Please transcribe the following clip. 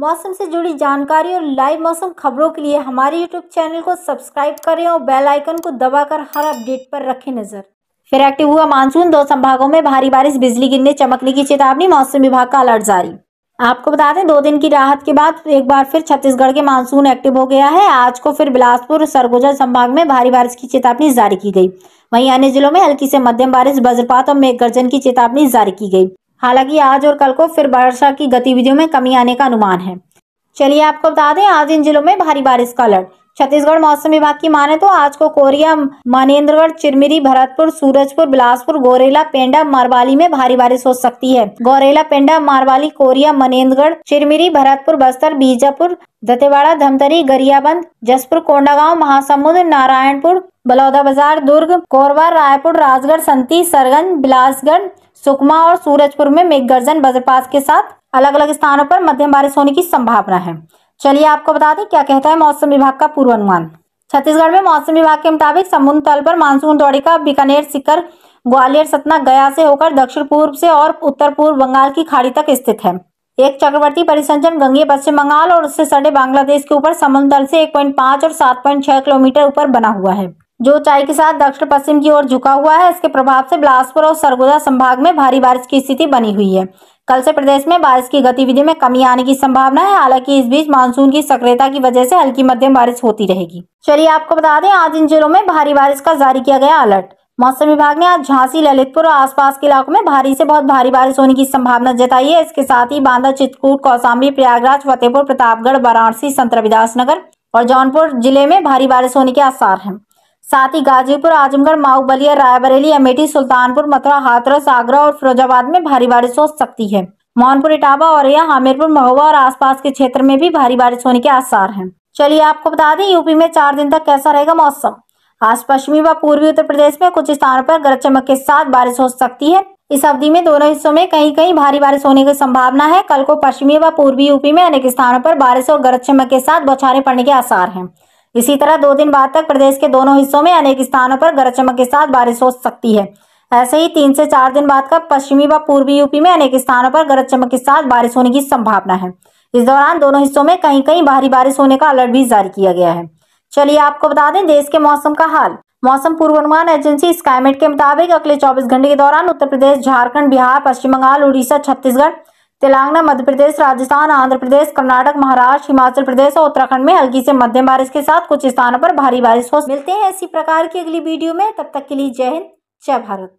मौसम से जुड़ी जानकारी और लाइव मौसम खबरों के लिए हमारे यूट्यूब चैनल को सब्सक्राइब करें और बेल आइकन को दबाकर हर अपडेट पर रखें नजर फिर एक्टिव हुआ मानसून दो संभागों में भारी बारिश बिजली गिरने चमकने की चेतावनी मौसम विभाग का अलर्ट जारी आपको बता दें दो दिन की राहत के बाद एक बार फिर छत्तीसगढ़ के मानसून एक्टिव हो गया है आज को फिर बिलासपुर सरगुजा संभाग में भारी बारिश की चेतावनी जारी की गई वहीं अन्य जिलों में हल्की से मध्यम बारिश वज्रपात और मेघ गर्जन की चेतावनी जारी की गई हालांकि आज और कल को फिर वर्षा की गतिविधियों में कमी आने का अनुमान है चलिए आपको बता दें आज इन जिलों में भारी बारिश का अलर्ट छत्तीसगढ़ मौसम विभाग की माने तो आज को कोरिया मानेन्द्रगढ़ चिरमिरी भरतपुर सूरजपुर बिलासपुर गोरेला पेंडा मारवाली में भारी बारिश हो सकती है गोरेला पेंडा मारवाली कोरिया मनेन्द्रगढ़ चिरमिरी भरतपुर बस्तर बीजापुर दतेवाड़ा धमतरी गरियाबंद जसपुर कोंडागांव महासमुंद नारायणपुर बलौदा बाजार दुर्ग कोरबा रायपुर राजगढ़ संती सरगंज बिलासगढ़ सुकमा और सूरजपुर में मेघगर्जन वज्रपात के साथ अलग अलग स्थानों पर मध्यम बारिश होने की संभावना है चलिए आपको बता दें क्या कहता है मौसम विभाग का पूर्वानुमान छत्तीसगढ़ में मौसम विभाग के मुताबिक समुद्र तल पर मानसून द्रोणिका बीकानेर सिकर ग्वालियर सतना गया से होकर दक्षिण पूर्व से और उत्तर पूर्व बंगाल की खाड़ी तक स्थित है एक चक्रवर्ती परिसंचन गंगे पश्चिम बंगाल और उससे सटे बांग्लादेश के ऊपर समुद्र तल से 1.5 और 7.6 किलोमीटर ऊपर बना हुआ है जो चाय के साथ दक्षिण पश्चिम की ओर झुका हुआ है इसके प्रभाव से बिलासपुर और सरगुजा संभाग में भारी बारिश की स्थिति बनी हुई है कल से प्रदेश में बारिश की गतिविधि में कमी आने की संभावना है हालांकि इस बीच मानसून की सक्रियता की वजह से हल्की मध्यम बारिश होती रहेगी चलिए आपको बता दें आज इन जिलों में भारी बारिश का जारी किया गया अलर्ट मौसम विभाग ने आज झांसी ललितपुर और आसपास के इलाकों में भारी से बहुत भारी बारिश होने की संभावना जताई है इसके साथ ही बांदा चित्रकूट कौसाम्बी प्रयागराज फतेहपुर प्रतापगढ़ वाराणसी संत रविदास नगर और जौनपुर जिले में भारी बारिश होने के आसार हैं साथ ही गाजीपुर आजमगढ़ माऊ बलिया रायबरेली अमेठी सुल्तानपुर मथुरा हाथरस आगरा और फिरोजाबाद में भारी बारिश हो सकती है मोहनपुर इटावा औरैया हमीरपुर महोबा और आसपास के क्षेत्र में भी भारी बारिश होने के आसार हैं चलिए आपको बता दें यूपी में चार दिन तक कैसा रहेगा मौसम आज पश्चिमी व पूर्वी उत्तर प्रदेश में कुछ स्थानों पर गरज चमक के साथ बारिश हो सकती है इस अवधि में दोनों हिस्सों में कहीं कहीं भारी बारिश होने की संभावना है कल को पश्चिमी व पूर्वी यूपी में अनेक स्थानों पर बारिश और गरज चमक के साथ बौछारें पड़ने के आसार है इसी तरह दो दिन बाद तक प्रदेश के दोनों हिस्सों में अनेक स्थानों पर गरज चमक के साथ बारिश हो सकती है ऐसे ही तीन से चार दिन बाद का पश्चिमी व पूर्वी यूपी में अनेक स्थानों पर गरज चमक के साथ बारिश होने की संभावना है इस दौरान दोनों हिस्सों में कहीं कहीं भारी बारिश होने का अलर्ट भी जारी किया गया है चलिए आपको बता दें देश के मौसम का हाल मौसम पूर्वानुमान एजेंसी स्काईमेट के मुताबिक अगले 24 घंटे के दौरान उत्तर प्रदेश झारखंड बिहार पश्चिम बंगाल उड़ीसा छत्तीसगढ़ तेलंगाना मध्य प्रदेश राजस्थान आंध्र प्रदेश कर्नाटक महाराष्ट्र हिमाचल प्रदेश और उत्तराखंड में हल्की से मध्यम बारिश के साथ कुछ स्थानों पर भारी बारिश हो मिलते हैं इसी प्रकार की अगली वीडियो में तब तक के लिए जय हिंद जय भारत